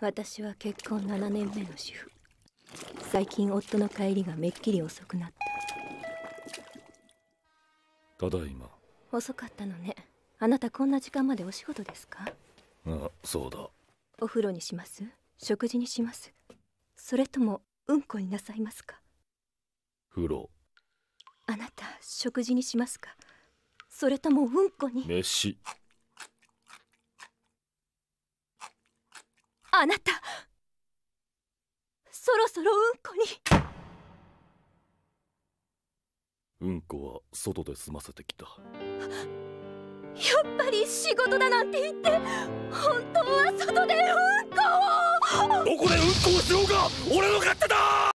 私は結婚7年目の主婦最近夫の帰りがめっきり遅くなったただいま遅かったのねあなたこんな時間までお仕事ですかあそうだお風呂にします食事にしますそれともうんこになさいますか風呂あなた食事にしますかそれともうんこに飯あなたそろそろうんこにうんこは外で済ませてきたやっぱり仕事だなんて言って本当は外でうんこをどこでうんこをしようが俺の勝手だ